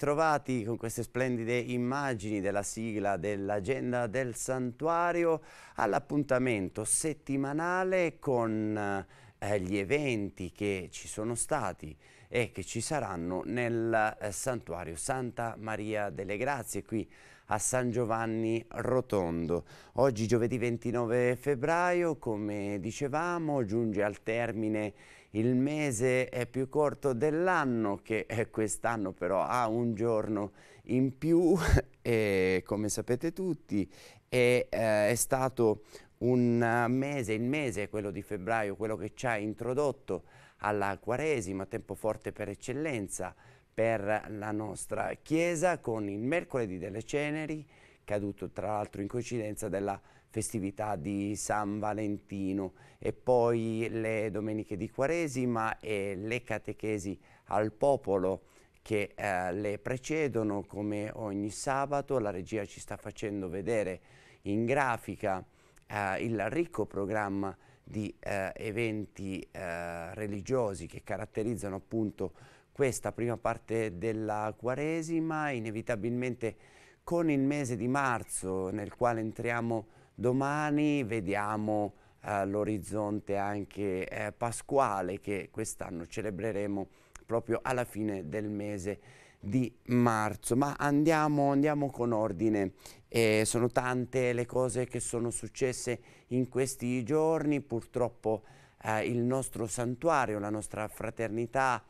ritrovati con queste splendide immagini della sigla dell'Agenda del Santuario all'appuntamento settimanale con eh, gli eventi che ci sono stati e che ci saranno nel eh, santuario Santa Maria delle Grazie qui a San Giovanni Rotondo. Oggi giovedì 29 febbraio, come dicevamo, giunge al termine il mese è più corto dell'anno che quest'anno però ha un giorno in più e come sapete tutti e, eh, è stato un mese, il mese quello di febbraio, quello che ci ha introdotto alla Quaresima, tempo forte per eccellenza per la nostra Chiesa con il mercoledì delle ceneri caduto tra l'altro in coincidenza della festività di San Valentino e poi le domeniche di Quaresima e le catechesi al popolo che eh, le precedono come ogni sabato. La regia ci sta facendo vedere in grafica eh, il ricco programma di eh, eventi eh, religiosi che caratterizzano appunto questa prima parte della Quaresima, inevitabilmente con il mese di marzo nel quale entriamo Domani vediamo eh, l'orizzonte anche eh, pasquale che quest'anno celebreremo proprio alla fine del mese di marzo. Ma andiamo, andiamo con ordine. Eh, sono tante le cose che sono successe in questi giorni. Purtroppo eh, il nostro santuario, la nostra fraternità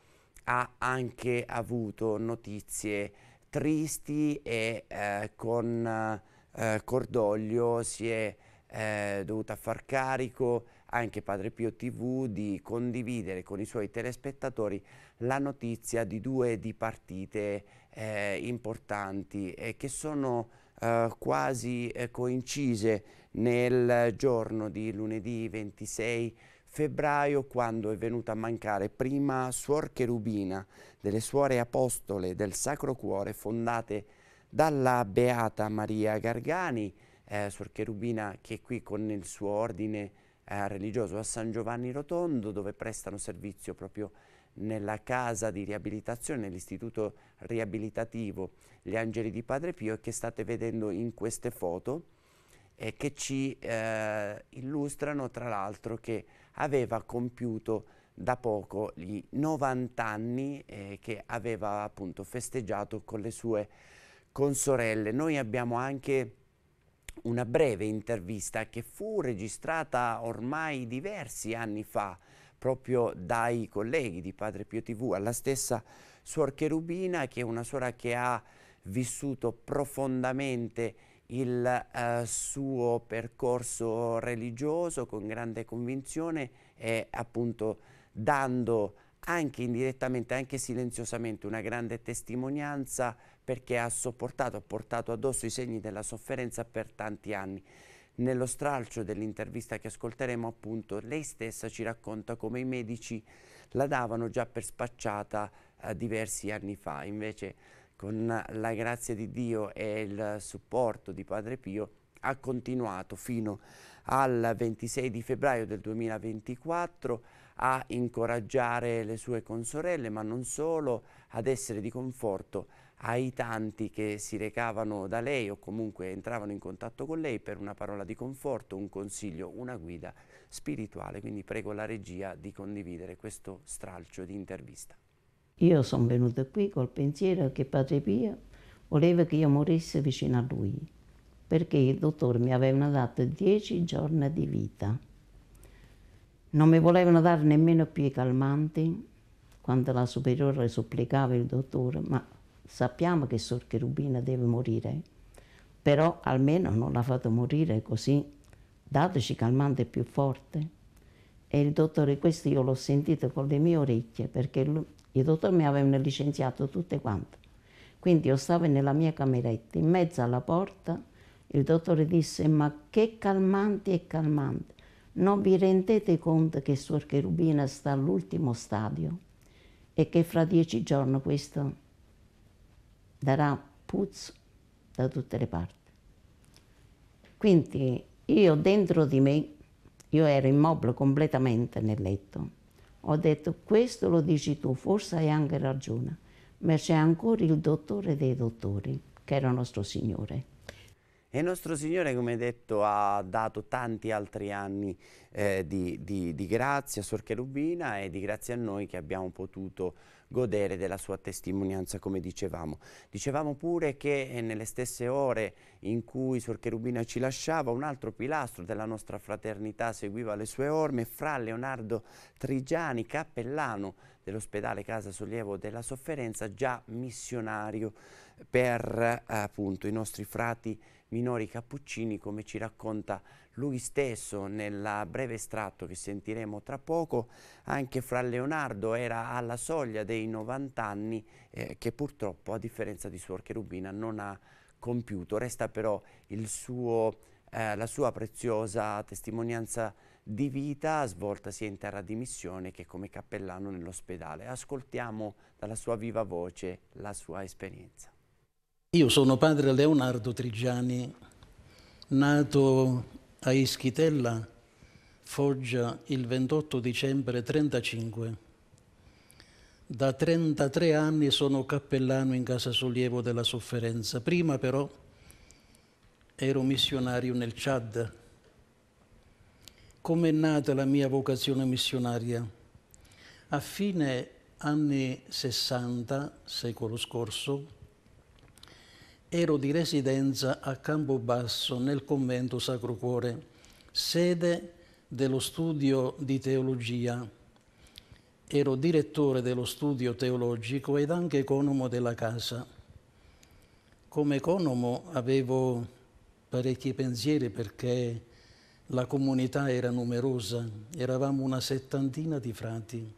ha anche avuto notizie tristi e eh, con eh, Cordoglio si è eh, dovuta far carico anche Padre Pio TV di condividere con i suoi telespettatori la notizia di due dipartite eh, importanti eh, che sono eh, quasi eh, coincise nel giorno di lunedì 26 febbraio quando è venuta a mancare prima Suor Cherubina delle Suore Apostole del Sacro Cuore fondate dalla Beata Maria Gargani, eh, Sor Cherubina che è qui con il suo ordine eh, religioso a San Giovanni Rotondo, dove prestano servizio proprio nella casa di riabilitazione, nell'istituto riabilitativo Gli Angeli di Padre Pio che state vedendo in queste foto eh, che ci eh, illustrano tra l'altro che aveva compiuto da poco i 90 anni eh, che aveva appunto festeggiato con le sue con sorelle. Noi abbiamo anche una breve intervista che fu registrata ormai diversi anni fa proprio dai colleghi di Padre Pio TV alla stessa Suor Cherubina che è una suora che ha vissuto profondamente il eh, suo percorso religioso con grande convinzione e appunto dando anche indirettamente, anche silenziosamente una grande testimonianza perché ha sopportato, ha portato addosso i segni della sofferenza per tanti anni. Nello stralcio dell'intervista che ascolteremo appunto lei stessa ci racconta come i medici la davano già per spacciata eh, diversi anni fa, invece con la grazia di Dio e il supporto di Padre Pio ha continuato fino al 26 di febbraio del 2024 a incoraggiare le sue consorelle, ma non solo, ad essere di conforto ai tanti che si recavano da lei o comunque entravano in contatto con lei per una parola di conforto, un consiglio, una guida spirituale. Quindi prego la regia di condividere questo stralcio di intervista. Io sono venuta qui col pensiero che Padre Pio voleva che io morisse vicino a lui, perché il dottore mi aveva dato dieci giorni di vita. Non mi volevano dare nemmeno più i calmanti, quando la superiore supplicava il dottore, ma Sappiamo che Sor Cherubina deve morire, però almeno non la fate morire così, dateci calmante più forte. E il dottore, questo io l'ho sentito con le mie orecchie, perché lui, i dottori mi aveva licenziato tutte quante. Quindi io stavo nella mia cameretta, in mezzo alla porta, il dottore disse, ma che calmante e calmante, non vi rendete conto che Suor Cherubina sta all'ultimo stadio e che fra dieci giorni questo darà puzzo da tutte le parti. Quindi io dentro di me, io ero immobile completamente nel letto, ho detto questo lo dici tu, forse hai anche ragione, ma c'è ancora il dottore dei dottori, che era nostro Signore. E nostro Signore, come detto, ha dato tanti altri anni eh, di, di, di, grazia a Sor Cherubina e di grazia a noi che abbiamo potuto godere della sua testimonianza, come dicevamo. Dicevamo pure che eh, nelle stesse ore in cui Suor Cherubina ci lasciava, un altro pilastro della nostra fraternità seguiva le sue orme, fra Leonardo Trigiani, cappellano dell'ospedale Casa Sollievo della Sofferenza, già missionario per eh, appunto i nostri frati minori cappuccini, come ci racconta lui stesso nel breve estratto che sentiremo tra poco, anche fra Leonardo era alla soglia dei 90 anni eh, che purtroppo a differenza di Suor Cherubina non ha compiuto, resta però suo, eh, la sua preziosa testimonianza di vita svolta sia in terra di missione che come cappellano nell'ospedale. Ascoltiamo dalla sua viva voce la sua esperienza. Io sono padre Leonardo Trigiani, nato a Ischitella, Foggia, il 28 dicembre 35. Da 33 anni sono cappellano in casa sollievo della sofferenza. Prima però ero missionario nel Chad. Com'è nata la mia vocazione missionaria? A fine anni 60, secolo scorso, ero di residenza a Campobasso nel convento Sacro Cuore, sede dello studio di teologia. Ero direttore dello studio teologico ed anche economo della casa. Come economo avevo parecchi pensieri perché la comunità era numerosa, eravamo una settantina di frati.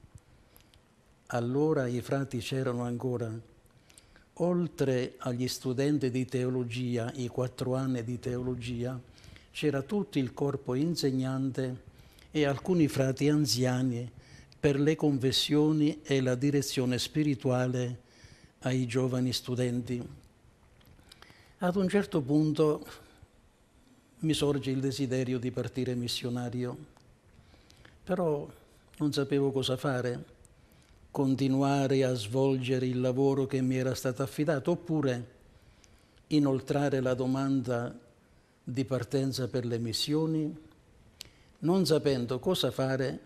Allora i frati c'erano ancora oltre agli studenti di teologia, i quattro anni di teologia, c'era tutto il corpo insegnante e alcuni frati anziani per le confessioni e la direzione spirituale ai giovani studenti. Ad un certo punto mi sorge il desiderio di partire missionario, però non sapevo cosa fare continuare a svolgere il lavoro che mi era stato affidato oppure inoltrare la domanda di partenza per le missioni, non sapendo cosa fare,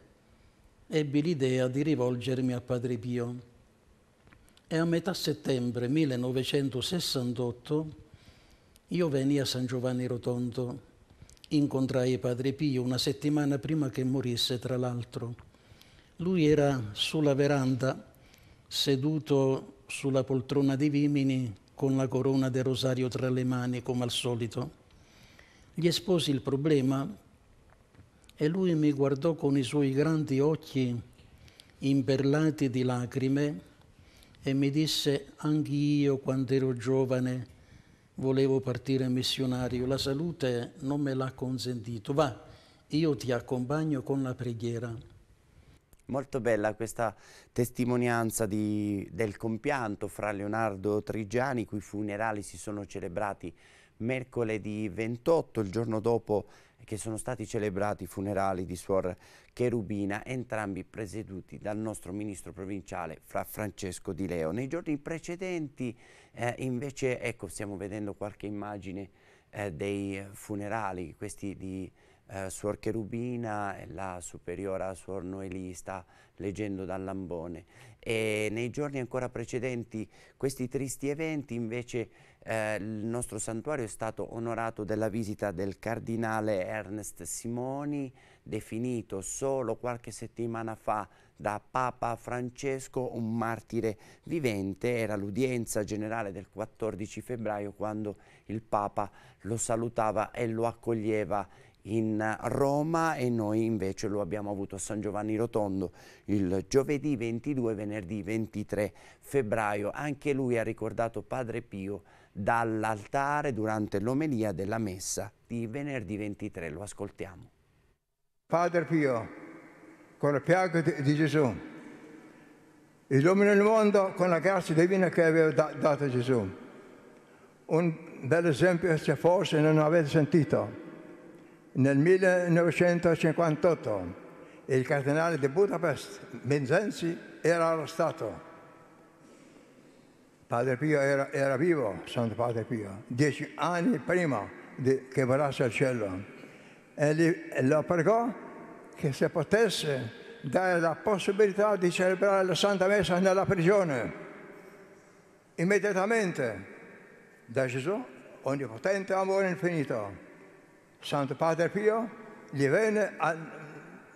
ebbi l'idea di rivolgermi a Padre Pio. E a metà settembre 1968 io venni a San Giovanni Rotondo, incontrai Padre Pio una settimana prima che morisse, tra l'altro lui era sulla veranda, seduto sulla poltrona di Vimini con la corona del rosario tra le mani, come al solito. Gli esposi il problema e lui mi guardò con i suoi grandi occhi imperlati di lacrime e mi disse anch'io quando ero giovane volevo partire missionario, la salute non me l'ha consentito, va, io ti accompagno con la preghiera. Molto bella questa testimonianza di, del compianto fra Leonardo Trigiani, i cui funerali si sono celebrati mercoledì 28, il giorno dopo che sono stati celebrati i funerali di Suor Cherubina, entrambi presieduti dal nostro ministro provinciale Fra Francesco Di Leo. Nei giorni precedenti eh, invece, ecco, stiamo vedendo qualche immagine eh, dei funerali, questi di eh, Suor Cherubina e la superiora Suor Noelista leggendo dal Lambone. E nei giorni ancora precedenti questi tristi eventi invece eh, il nostro santuario è stato onorato della visita del cardinale Ernest Simoni, definito solo qualche settimana fa da Papa Francesco un martire vivente. Era l'udienza generale del 14 febbraio quando il Papa lo salutava e lo accoglieva in Roma e noi invece lo abbiamo avuto a San Giovanni Rotondo il giovedì 22 venerdì 23 febbraio. Anche lui ha ricordato Padre Pio dall'altare durante l'omelia della messa di venerdì 23. Lo ascoltiamo. Padre Pio, con la piaga di Gesù, il illumina il mondo con la grazia divina che aveva da dato Gesù. Un bel esempio se forse non avete sentito nel 1958 il cardinale di Budapest, Menzensi, era arrestato. Padre Pio era, era, vivo, Santo Padre Pio, dieci anni prima di, che volasse al cielo. E gli, lo pregò che se potesse dare la possibilità di celebrare la Santa Messa nella prigione. Immediatamente da Gesù, onnipotente amore infinito Santo Padre Pio gli venne a,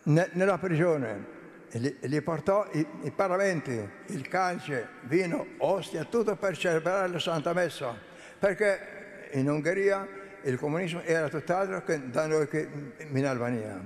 ne, nella prigione e gli, gli portò i, i, paramenti, il calce, vino, ostia, tutto per celebrare la Santa Messa, perché in Ungheria il comunismo era tutt'altro che da noi che in Albania.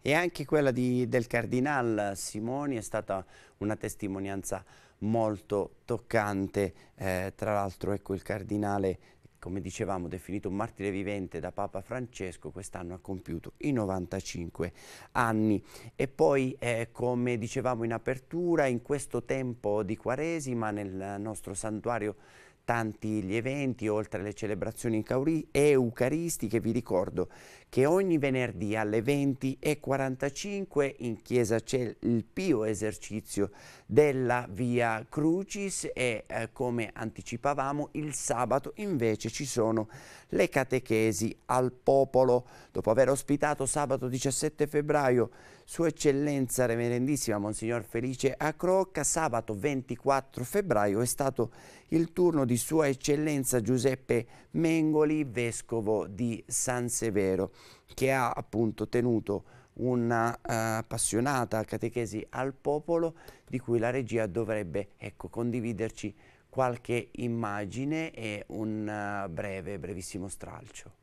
E anche quella di, del Cardinal Simoni è stata una testimonianza molto toccante, eh, tra l'altro ecco il Cardinale come dicevamo, definito un martire vivente da Papa Francesco, quest'anno ha compiuto i 95 anni. E poi, eh, come dicevamo in apertura, in questo tempo di Quaresima, nel nostro santuario tanti gli eventi, oltre alle celebrazioni eucaristiche, vi ricordo che ogni venerdì alle 20.45 in chiesa c'è il pio esercizio della Via Crucis e eh, come anticipavamo il sabato invece ci sono le catechesi al popolo. Dopo aver ospitato sabato 17 febbraio sua Eccellenza Reverendissima Monsignor Felice Acrocca, sabato 24 febbraio è stato il turno di Sua Eccellenza Giuseppe Mengoli, Vescovo di San Severo, che ha appunto tenuto una uh, appassionata catechesi al popolo di cui la regia dovrebbe ecco, condividerci qualche immagine e un uh, breve, brevissimo stralcio.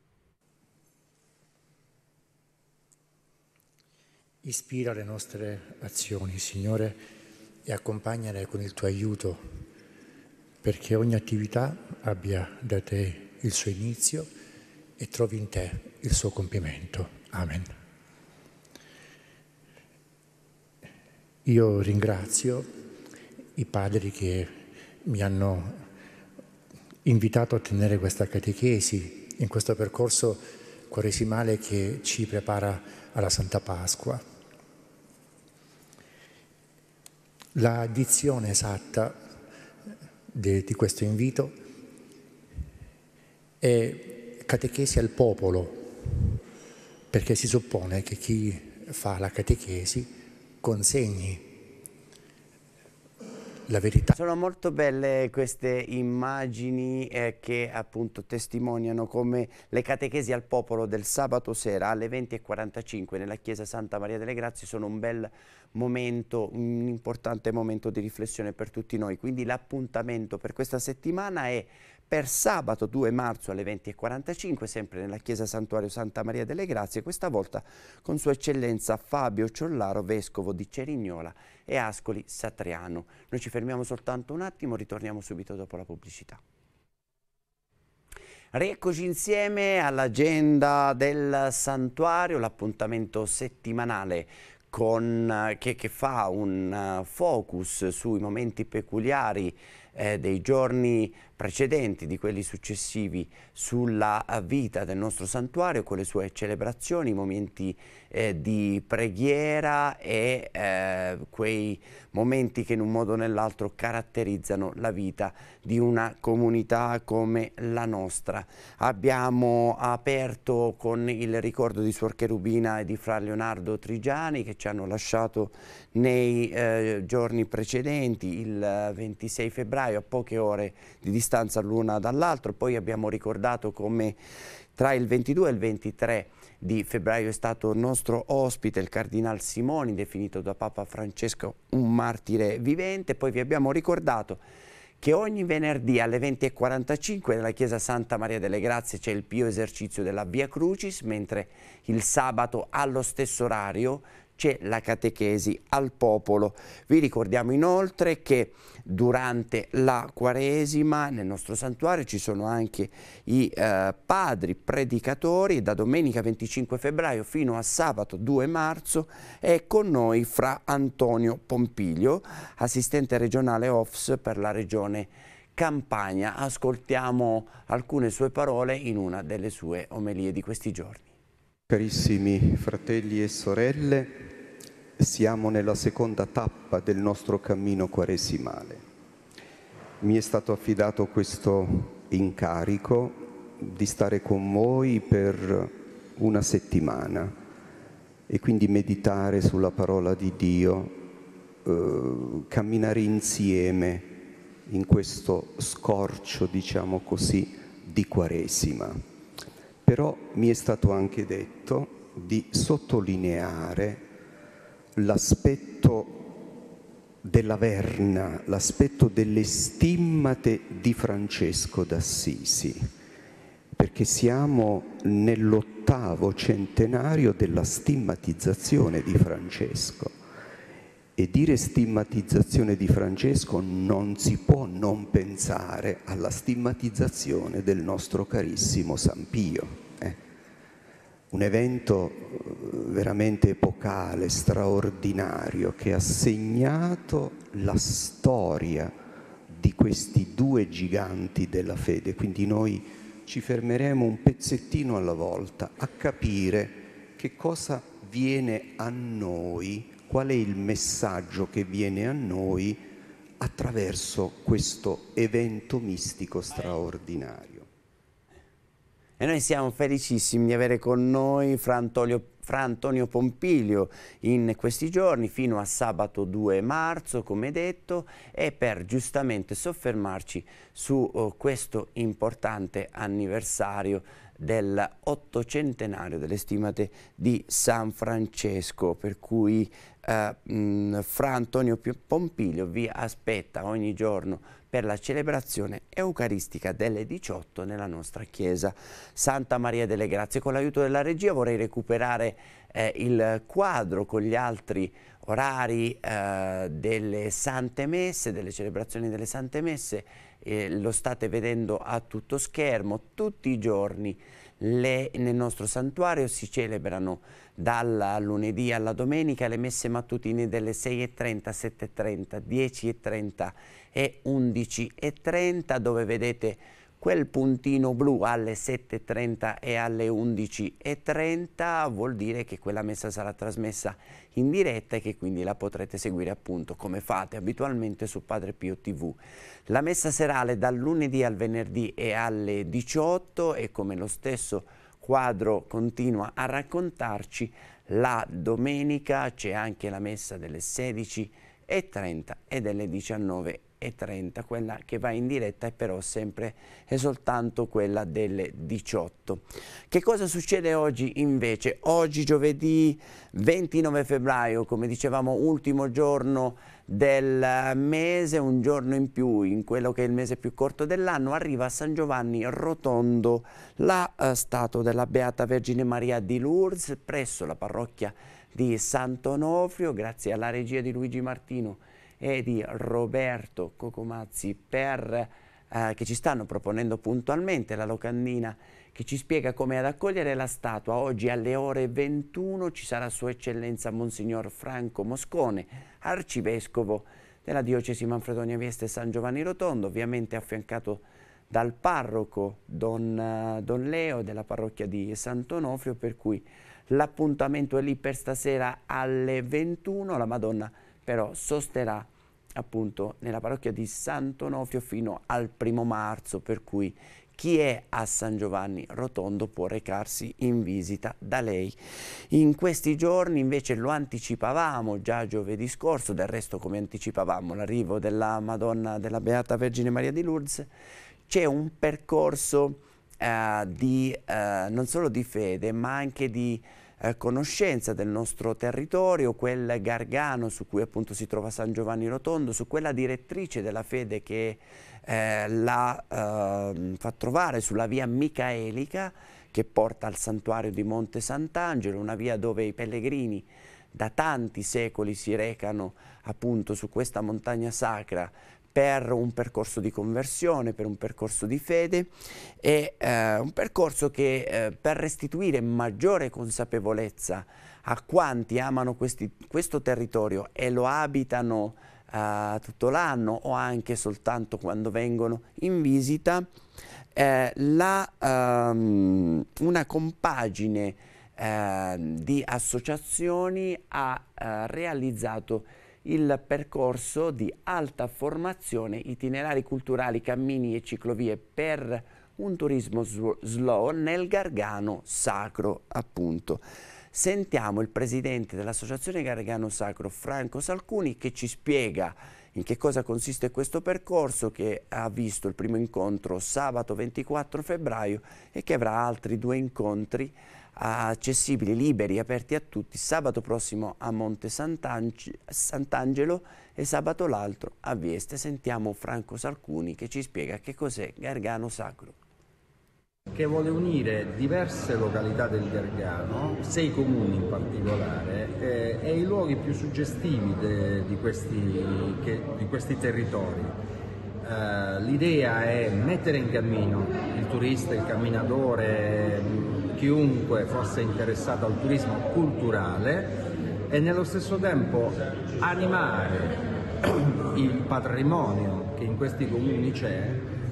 Ispira le nostre azioni, Signore, e accompagnale con il tuo aiuto, perché ogni attività abbia da te il suo inizio e trovi in te il suo compimento. Amen. Io ringrazio i padri che mi hanno invitato a tenere questa catechesi in questo percorso quaresimale che ci prepara alla Santa Pasqua. La dizione esatta de, di questo invito è catechesi al popolo, perché si suppone che chi fa la catechesi consegni la verità. Sono molto belle queste immagini eh, che appunto testimoniano come le catechesi al popolo del sabato sera alle 20.45 nella chiesa Santa Maria delle Grazie sono un bel momento, un importante momento di riflessione per tutti noi. Quindi l'appuntamento per questa settimana è per sabato 2 marzo alle 20.45, sempre nella Chiesa Santuario Santa Maria delle Grazie, questa volta con Sua Eccellenza Fabio Ciollaro, Vescovo di Cerignola e Ascoli Satriano. Noi ci fermiamo soltanto un attimo, ritorniamo subito dopo la pubblicità. Rieccoci insieme all'agenda del santuario, l'appuntamento settimanale con, che, che, fa un eh, focus sui momenti peculiari eh, dei giorni precedenti, di quelli successivi sulla eh, vita del nostro santuario con le sue celebrazioni, i momenti eh, di preghiera e eh, quei momenti che in un modo o nell'altro caratterizzano la vita di una comunità come la nostra. Abbiamo aperto con il ricordo di Suor Cherubina e di Fra Leonardo Trigiani che ci hanno lasciato nei eh, giorni precedenti, il 26 eh, febbraio, a poche ore di distanza distanza l'una dall'altra. Poi abbiamo ricordato come tra il 22 e il 23 di febbraio è stato nostro ospite il Cardinal Simoni, definito da Papa Francesco un martire vivente. Poi vi abbiamo ricordato che ogni venerdì alle 20.45 nella Chiesa Santa Maria delle Grazie c'è il pio esercizio della Via Crucis, mentre il sabato allo stesso orario c'è la catechesi al popolo. Vi ricordiamo inoltre che durante la Quaresima nel nostro santuario ci sono anche i eh, padri predicatori da domenica 25 febbraio fino a sabato 2 marzo è con noi fra Antonio Pompiglio, assistente regionale OFS per la regione Campania. Ascoltiamo alcune sue parole in una delle sue omelie di questi giorni. Carissimi fratelli e sorelle, siamo nella seconda tappa del nostro cammino quaresimale. Mi è stato affidato questo incarico di stare con voi per una settimana e quindi meditare sulla parola di Dio, eh, camminare insieme in questo scorcio, diciamo così, di Quaresima. Però mi è stato anche detto di sottolineare l'aspetto della Verna, l'aspetto delle stimmate di Francesco d'Assisi, perché siamo nell'ottavo centenario della stigmatizzazione di Francesco. E dire stigmatizzazione di Francesco non si può non pensare alla stigmatizzazione del nostro carissimo San Pio un evento eh, veramente epocale, straordinario, che ha segnato la storia di questi due giganti della fede. Quindi noi ci fermeremo un pezzettino alla volta a capire che cosa viene a noi, qual è il messaggio che viene a noi attraverso questo evento mistico straordinario. E noi siamo felicissimi di avere con noi Fra Antonio, Fra Antonio Pompilio in questi giorni fino a sabato 2 marzo, come detto, e per giustamente soffermarci su oh, questo importante anniversario dell'ottocentenario delle stimate di San Francesco, per cui eh, mh, mm, Fra Antonio Pompilio vi aspetta ogni giorno per la celebrazione eucaristica delle 18 nella nostra chiesa. Santa Maria delle Grazie, con l'aiuto della regia vorrei recuperare eh, il quadro con gli altri orari eh, delle sante messe, delle celebrazioni delle sante messe, eh, lo state vedendo a tutto schermo tutti i giorni le, nel nostro santuario si celebrano dal lunedì alla domenica le messe mattutine delle 6.30, 7.30, 10.30 e 11.30 dove vedete Quel puntino blu alle 7.30 e alle 11.30 vuol dire che quella messa sarà trasmessa in diretta e che quindi la potrete seguire appunto come fate abitualmente su Padre Pio TV. La messa serale dal lunedì al venerdì è alle 18 e come lo stesso quadro continua a raccontarci, la domenica c'è anche la messa delle 16.00 e 30 e delle 19 e 30 quella che va in diretta è però sempre e soltanto quella delle 18. Che cosa succede oggi invece? Oggi giovedì 29 febbraio, come dicevamo ultimo giorno del mese, un giorno in più, in quello che è il mese più corto dell'anno, arriva a San Giovanni Rotondo la uh, statua della Beata Vergine Maria di Lourdes presso la parrocchia di Sant'Onofrio, grazie alla regia di Luigi Martino e di Roberto Cocomazzi per, eh, che ci stanno proponendo puntualmente la locandina che ci spiega come ad accogliere la statua. Oggi alle ore 21 ci sarà Sua Eccellenza Monsignor Franco Moscone, arcivescovo della diocesi Manfredonia Vieste San Giovanni Rotondo, ovviamente affiancato dal parroco Don, eh, Don Leo della parrocchia di Sant'Onofrio, per cui L'appuntamento è lì per stasera alle 21, la Madonna però sosterrà appunto nella parrocchia di Sant'Onofio fino al primo marzo, per cui chi è a San Giovanni Rotondo può recarsi in visita da lei. In questi giorni invece lo anticipavamo già giovedì scorso, del resto come anticipavamo l'arrivo della Madonna della Beata Vergine Maria di Lourdes, c'è un percorso eh, di, eh, non solo di fede ma anche di eh, conoscenza del nostro territorio, quel gargano su cui appunto si trova San Giovanni Rotondo, su quella direttrice della fede che eh, la eh, fa trovare sulla via Micaelica che porta al santuario di Monte Sant'Angelo, una via dove i pellegrini da tanti secoli si recano appunto su questa montagna sacra per un percorso di conversione, per un percorso di fede e eh, un percorso che eh, per restituire maggiore consapevolezza a quanti amano questi, questo territorio e lo abitano eh, tutto l'anno o anche soltanto quando vengono in visita, eh, la, um, una compagine eh, di associazioni ha eh, realizzato il percorso di alta formazione, itinerari culturali, cammini e ciclovie per un turismo slow nel Gargano Sacro, appunto. Sentiamo il presidente dell'Associazione Gargano Sacro, Franco Salcuni, che ci spiega in che cosa consiste questo percorso che ha visto il primo incontro sabato 24 febbraio e che avrà altri due incontri accessibili, liberi, aperti a tutti, sabato prossimo a Monte Sant'Angelo e sabato l'altro a Vieste. Sentiamo Franco Salcuni che ci spiega che cos'è Gargano Sacro. Che vuole unire diverse località del Gargano, sei comuni in particolare, eh, e i luoghi più suggestivi de, di, questi, che, di questi territori. Uh, l'idea è mettere in cammino il turista, il camminatore, chiunque fosse interessato al turismo culturale e nello stesso tempo animare il patrimonio che in questi comuni c'è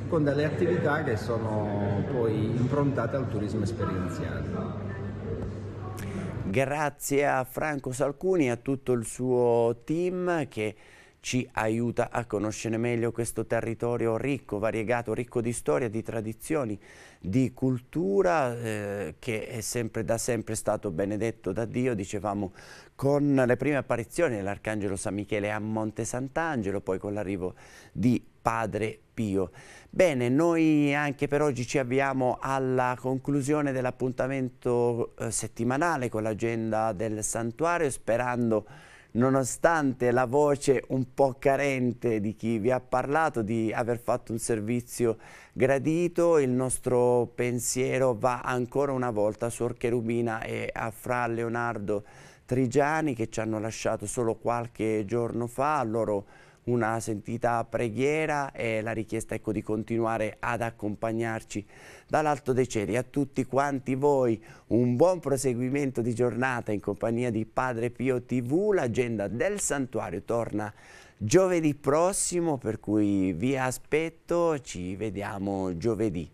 con delle attività che sono poi improntate al turismo esperienziale. Grazie a Franco Salcuni e a tutto il suo team che ci aiuta a conoscere meglio questo territorio ricco, variegato, ricco di storia, di tradizioni, di cultura eh, che è sempre, da sempre stato benedetto da Dio, dicevamo con le prime apparizioni dell'Arcangelo San Michele a Monte Sant'Angelo, poi con l'arrivo di Padre Pio. Bene, noi anche per oggi ci avviamo alla conclusione dell'appuntamento eh, settimanale con l'agenda del santuario, sperando nonostante la voce un po' carente di chi vi ha parlato di aver fatto un servizio gradito, il nostro pensiero va ancora una volta a Suor Cherubina e a Fra Leonardo Trigiani che ci hanno lasciato solo qualche giorno fa, loro una sentita preghiera e la richiesta ecco, di continuare ad accompagnarci dall'alto dei cieli. A tutti quanti voi un buon proseguimento di giornata in compagnia di Padre Pio TV, l'agenda del santuario torna giovedì prossimo per cui vi aspetto, ci vediamo giovedì.